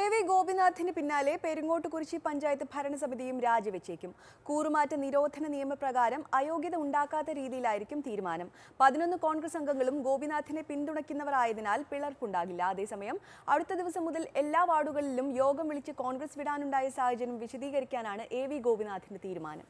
A V ഗോപിനാഥിന് പിന്നാലെ പെരുങ്ങോട്ടുകുറിശി പഞ്ചായത്ത് ഭരണസമിതിയും രാജിവെച്ചേക്കും കൂറുമാറ്റ നിരോധന നിയമപ്രകാരം അയോഗ്യത ഉണ്ടാക്കാത്ത രീതിയിലായിരിക്കും തീരുമാനം പതിനൊന്ന് കോൺഗ്രസ് അംഗങ്ങളും ഗോപിനാഥിനെ പിന്തുണയ്ക്കുന്നവരായതിനാൽ പിളർപ്പുണ്ടാകില്ല അതേസമയം അടുത്ത ദിവസം മുതൽ എല്ലാ വാർഡുകളിലും യോഗം വിളിച്ച് കോൺഗ്രസ് വിടാനുണ്ടായ സാഹചര്യം വിശദീകരിക്കാനാണ് എ വി ഗോപിനാഥിന്റെ തീരുമാനം